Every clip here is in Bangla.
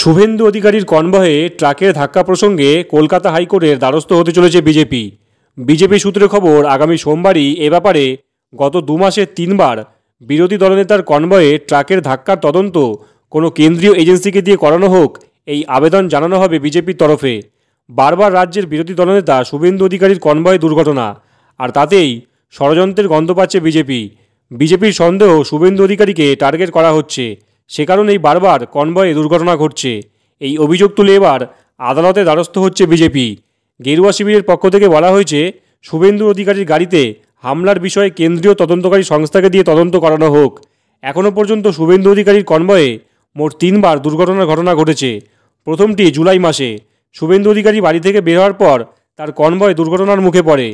শুভেন্দু অধিকারীর কনভয়ে ট্রাকের ধাক্কা প্রসঙ্গে কলকাতা হাইকোর্টের দ্বারস্থ হতে চলেছে বিজেপি বিজেপি সূত্রে খবর আগামী সোমবারই এ ব্যাপারে গত দু মাসে তিনবার বিরোধী দলনেতার কনভয়ে ট্রাকের ধাক্কার তদন্ত কোনো কেন্দ্রীয় এজেন্সিকে দিয়ে করানো হোক এই আবেদন জানানো হবে বিজেপির তরফে বারবার রাজ্যের বিরোধী দলনেতা শুভেন্দু অধিকারীর কনভয়ে দুর্ঘটনা আর তাতেই ষড়যন্ত্রের গন্ধ পাচ্ছে বিজেপি বিজেপির সন্দেহ শুভেন্দু অধিকারীকে টার্গেট করা হচ্ছে সে কারণেই বারবার কনভয়ে দুর্ঘটনা ঘটছে এই অভিযোগ তুলে এবার আদালতে দ্বারস্থ হচ্ছে বিজেপি গেরুয়া শিবিরের পক্ষ থেকে বলা হয়েছে শুভেন্দু অধিকারীর গাড়িতে হামলার বিষয়ে কেন্দ্রীয় তদন্তকারী সংস্থাকে দিয়ে তদন্ত করানো হোক এখনও পর্যন্ত শুভেন্দু অধিকারীর কনভয়ে মোট তিনবার দুর্ঘটনার ঘটনা ঘটেছে প্রথমটি জুলাই মাসে শুভেন্দু অধিকারী বাড়ি থেকে বের হওয়ার পর তার কনভয় দুর্ঘটনার মুখে পড়ে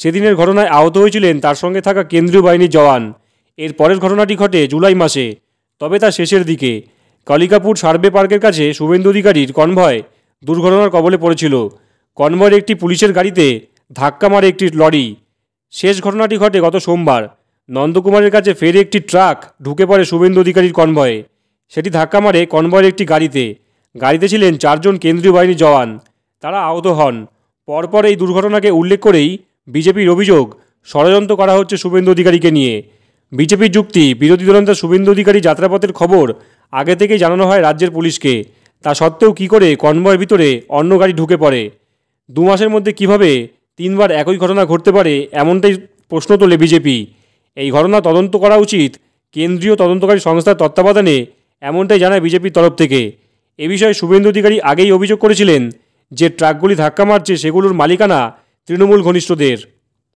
সেদিনের ঘটনায় আহত হয়েছিলেন তার সঙ্গে থাকা কেন্দ্রীয় বাহিনীর জওয়ান এর পরের ঘটনাটি ঘটে জুলাই মাসে তবে তা শেষের দিকে কালিকাপুর সার্ভে পার্কের কাছে শুভেন্দু অধিকারীর কনভয় দুর্ঘটনার কবলে পড়েছিল কনভয়ের একটি পুলিশের গাড়িতে ধাক্কা মারে একটি লরি শেষ ঘটনাটি ঘটে গত সোমবার নন্দকুমারের কাছে ফের একটি ট্রাক ঢুকে পড়ে শুভেন্দু অধিকারীর কনভয়ে সেটি ধাক্কা মারে কনভয়ের একটি গাড়িতে গাড়িতে ছিলেন চারজন কেন্দ্রীয় বাহিনীর জওয়ান তারা আহত হন পরপর এই দুর্ঘটনাকে উল্লেখ করেই বিজেপির অভিযোগ ষড়যন্ত্র করা হচ্ছে শুভেন্দু অধিকারীকে নিয়ে বিজেপি যুক্তি বিরোধী দলনেতা শুভেন্দু অধিকারী যাত্রাপথের খবর আগে থেকেই জানানো হয় রাজ্যের পুলিশকে তা সত্ত্বেও কি করে কনভয়ের ভিতরে অন্য গাড়ি ঢুকে পড়ে দু মাসের মধ্যে কিভাবে তিনবার একই ঘটনা ঘটতে পারে এমনটাই প্রশ্ন তোলে বিজেপি এই ঘটনা তদন্ত করা উচিত কেন্দ্রীয় তদন্তকারী সংস্থার তত্ত্বাবধানে এমনটাই জানায় বিজেপির তরফ থেকে এ বিষয়ে শুভেন্দু অধিকারী আগেই অভিযোগ করেছিলেন যে ট্রাকগুলি ধাক্কা মারছে সেগুলোর মালিকানা তৃণমূল ঘনিষ্ঠদের